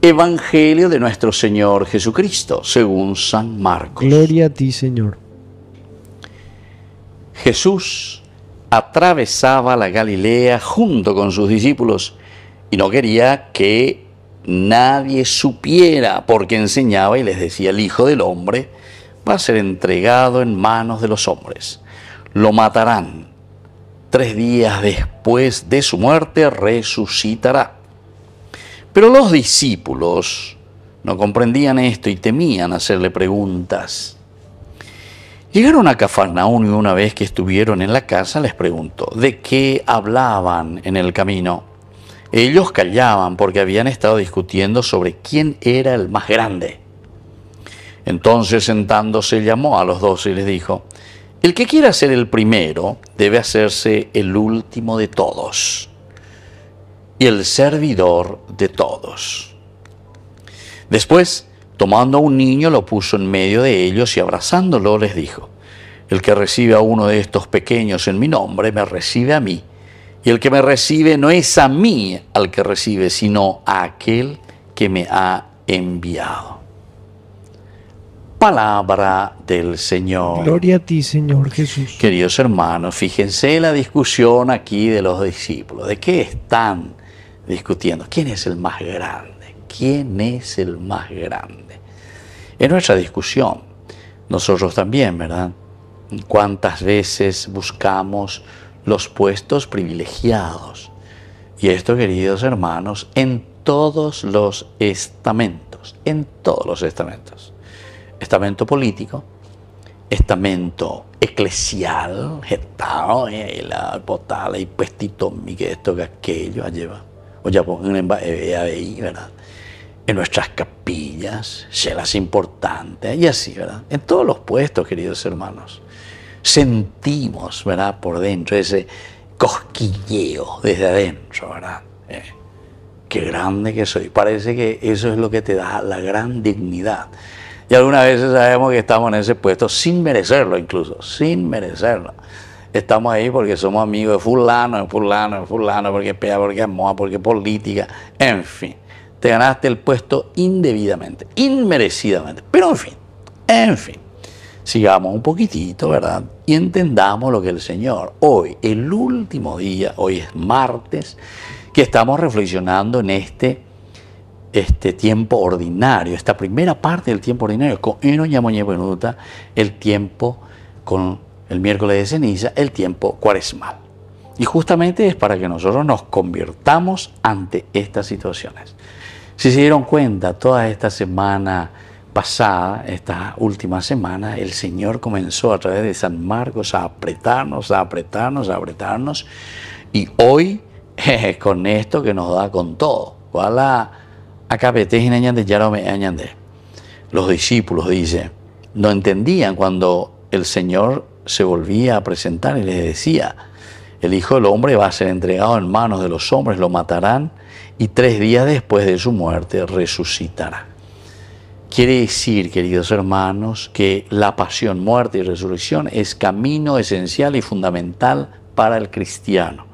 Evangelio de nuestro Señor Jesucristo, según San Marcos. Gloria a ti, Señor. Jesús atravesaba la Galilea junto con sus discípulos y no quería que nadie supiera porque enseñaba y les decía, el Hijo del Hombre va a ser entregado en manos de los hombres. Lo matarán. Tres días después de su muerte resucitará. Pero los discípulos no comprendían esto y temían hacerle preguntas. Llegaron a Cafarnaúm y una vez que estuvieron en la casa les preguntó, ¿de qué hablaban en el camino? Ellos callaban porque habían estado discutiendo sobre quién era el más grande. Entonces sentándose llamó a los dos y les dijo, el que quiera ser el primero debe hacerse el último de todos y el servidor de todos. Después, tomando a un niño, lo puso en medio de ellos y abrazándolo les dijo, El que recibe a uno de estos pequeños en mi nombre, me recibe a mí. Y el que me recibe no es a mí al que recibe, sino a aquel que me ha enviado. Palabra del Señor. Gloria a ti, Señor Jesús. Queridos hermanos, fíjense la discusión aquí de los discípulos. ¿De qué están discutiendo quién es el más grande, quién es el más grande. En nuestra discusión, nosotros también, ¿verdad? ¿Cuántas veces buscamos los puestos privilegiados? Y esto, queridos hermanos, en todos los estamentos, en todos los estamentos. Estamento político, estamento eclesial, y eh, la potala y puestito, que esto, que aquello, lleva pues ya pongan en, eh, ¿verdad? En nuestras capillas, las importantes y así, ¿verdad? En todos los puestos, queridos hermanos. Sentimos, ¿verdad? Por dentro ese cosquilleo desde adentro, ¿verdad? Eh, qué grande que soy. Parece que eso es lo que te da la gran dignidad. Y algunas veces sabemos que estamos en ese puesto sin merecerlo incluso, sin merecerlo estamos ahí porque somos amigos de fulano, de fulano, de fulano, porque pega, porque es moa, porque es política, en fin. Te ganaste el puesto indebidamente, inmerecidamente, pero en fin, en fin. Sigamos un poquitito, ¿verdad? Y entendamos lo que el Señor, hoy, el último día, hoy es martes, que estamos reflexionando en este, este tiempo ordinario, esta primera parte del tiempo ordinario, con el tiempo con el miércoles de ceniza, el tiempo cuaresmal. Y justamente es para que nosotros nos convirtamos ante estas situaciones. Si se dieron cuenta, toda esta semana pasada, esta última semana, el Señor comenzó a través de San Marcos a apretarnos, a apretarnos, a apretarnos. Y hoy, con esto que nos da con todo, Los discípulos, dice, no entendían cuando el Señor se volvía a presentar y les decía, el Hijo del Hombre va a ser entregado en manos de los hombres, lo matarán y tres días después de su muerte resucitará. Quiere decir, queridos hermanos, que la pasión, muerte y resurrección es camino esencial y fundamental para el cristiano.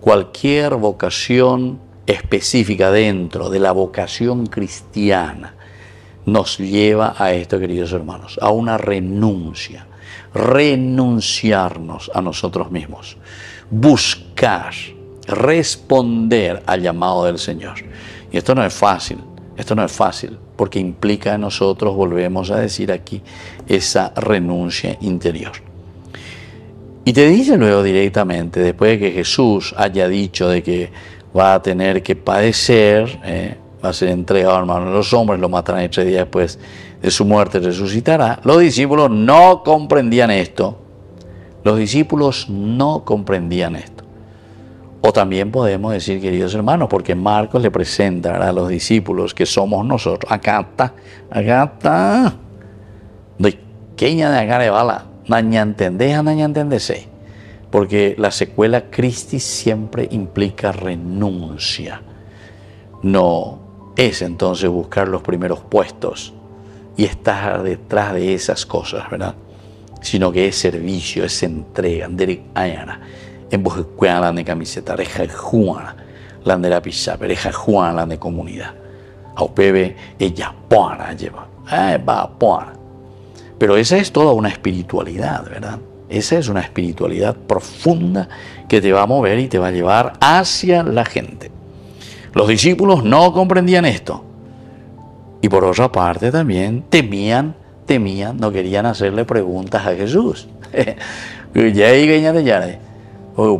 Cualquier vocación específica dentro de la vocación cristiana nos lleva a esto, queridos hermanos, a una renuncia renunciarnos a nosotros mismos, buscar, responder al llamado del Señor. Y esto no es fácil, esto no es fácil, porque implica a nosotros, volvemos a decir aquí, esa renuncia interior. Y te dice luego directamente, después de que Jesús haya dicho de que va a tener que padecer, eh, va a ser entregado a los hombres, lo matarán tres días después, pues, de su muerte resucitará. Los discípulos no comprendían esto. Los discípulos no comprendían esto. O también podemos decir, queridos hermanos, porque Marcos le presenta a los discípulos que somos nosotros. Acá está, acá está. De queña de acá de bala. Naña entendeja Porque la secuela Cristi siempre implica renuncia. No es entonces buscar los primeros puestos y estar detrás de esas cosas, ¿verdad? Sino que es servicio, es entrega. Ayana, en la de camiseta, reja Juana, la de la pizza, reja Juana de comunidad. A ella eh, va Pero esa es toda una espiritualidad, ¿verdad? Esa es una espiritualidad profunda que te va a mover y te va a llevar hacia la gente. Los discípulos no comprendían esto y por otra parte también temían, temían, no querían hacerle preguntas a Jesús. Ya pues,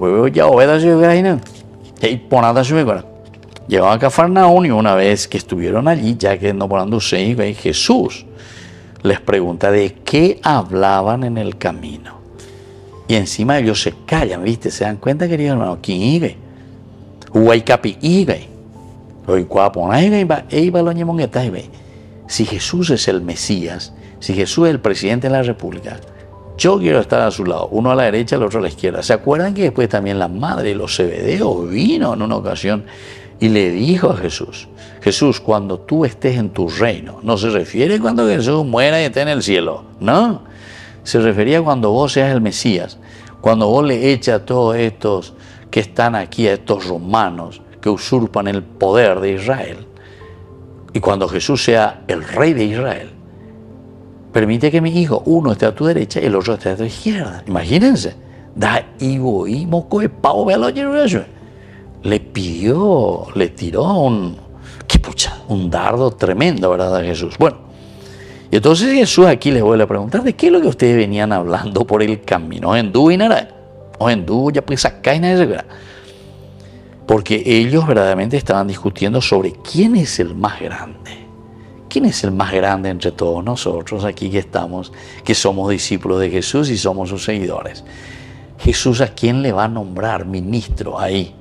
y a Cafarnaún y una vez que estuvieron allí, ya que no ponando se Jesús les pregunta de qué hablaban en el camino. Y encima ellos se callan, ¿viste? Se dan cuenta, queridos hermanos, ¿quién iba? Huaycapi iba. Si Jesús es el Mesías, si Jesús es el presidente de la República, yo quiero estar a su lado, uno a la derecha, el otro a la izquierda. ¿Se acuerdan que después también la madre de los Cebedeos vino en una ocasión y le dijo a Jesús, Jesús, cuando tú estés en tu reino, no se refiere cuando Jesús muera y esté en el cielo, no, se refería cuando vos seas el Mesías, cuando vos le echas a todos estos que están aquí, a estos romanos, que usurpan el poder de Israel. Y cuando Jesús sea el rey de Israel, permite que mi hijo, uno esté a tu derecha y el otro esté a tu izquierda. Imagínense. Da Le pidió, le tiró un, qué un dardo tremendo, ¿verdad? A Jesús. Bueno, y entonces Jesús aquí les vuelve a preguntar, ¿de qué es lo que ustedes venían hablando por el camino? ¿en endú y ¿O en porque ellos verdaderamente estaban discutiendo sobre quién es el más grande. ¿Quién es el más grande entre todos nosotros aquí que estamos, que somos discípulos de Jesús y somos sus seguidores? Jesús a quién le va a nombrar ministro ahí,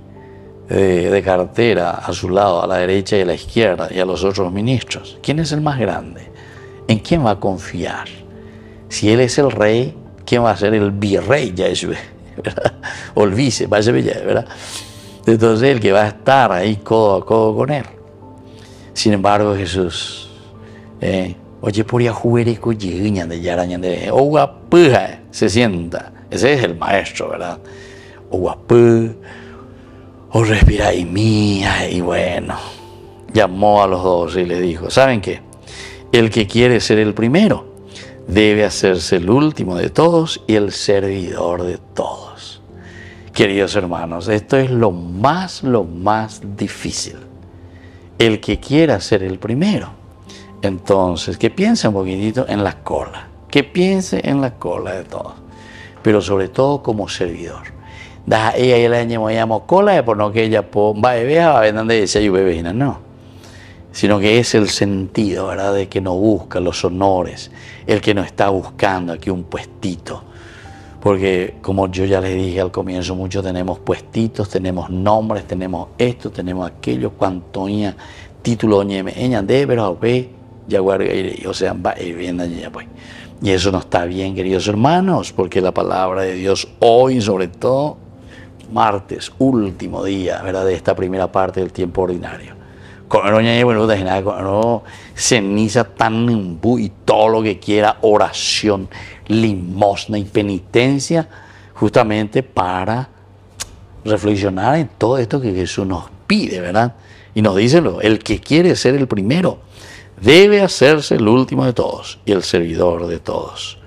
de, cartera, a su lado, a la derecha y a la izquierda, y a los otros ministros. ¿Quién es el más grande? ¿En quién va a confiar? Si él es el rey, ¿quién va a ser el virrey? Ya ¿verdad? O el vice, vaya, ¿verdad? Entonces el que va a estar ahí codo a codo con él. Sin embargo, Jesús, eh, oye, por ya juguereco de de, de eh, se sienta. Ese es el maestro, ¿verdad? O o respira y mía, y bueno. Llamó a los dos y le dijo, ¿saben qué? El que quiere ser el primero debe hacerse el último de todos y el servidor de todos queridos hermanos, esto es lo más, lo más difícil. El que quiera ser el primero. Entonces, que piense un poquitito en la cola, que piense en la cola de todos, pero sobre todo como servidor. ella y la me llamo cola, por no que ella va a beber, va a dice yo bebina, no. Sino que es el sentido, ¿verdad?, de que no busca los honores, el que no está buscando aquí un puestito porque como yo ya les dije al comienzo, muchos tenemos puestitos, tenemos nombres, tenemos esto, tenemos aquello, cuantoía título ñemeña, de veros o sea, y pues. Y eso no está bien, queridos hermanos, porque la palabra de Dios hoy, sobre todo, martes, último día, ¿verdad?, de esta primera parte del tiempo ordinario no y bueno, nada, ceniza, tan y todo lo que quiera, oración, limosna y penitencia, justamente para reflexionar en todo esto que Jesús nos pide, ¿verdad? Y nos dice, el que quiere ser el primero, debe hacerse el último de todos y el servidor de todos.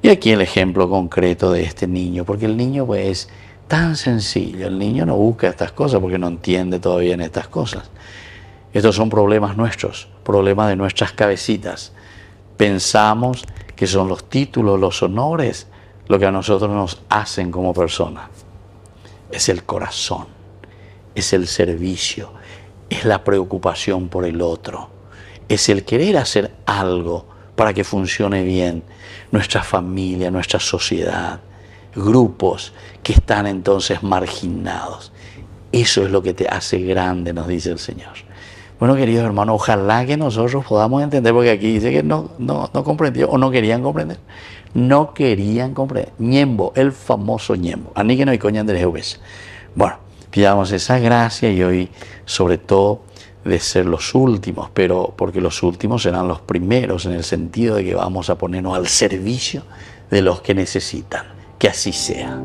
Y aquí el ejemplo concreto de este niño, porque el niño pues, es tan sencillo, el niño no busca estas cosas porque no entiende todavía en estas cosas. Estos son problemas nuestros, problemas de nuestras cabecitas. Pensamos que son los títulos, los honores, lo que a nosotros nos hacen como personas. Es el corazón, es el servicio, es la preocupación por el otro, es el querer hacer algo para que funcione bien nuestra familia, nuestra sociedad, grupos que están entonces marginados. Eso es lo que te hace grande, nos dice el Señor. Bueno, queridos hermanos, ojalá que nosotros podamos entender, porque aquí dice que no, no, comprendió o no querían comprender. No querían comprender. Ñembo, el famoso Ñembo. Aní que no hay coña Bueno, pidamos esa gracia y hoy, sobre todo, de ser los últimos, pero porque los últimos serán los primeros en el sentido de que vamos a ponernos al servicio de los que necesitan. Que así sea.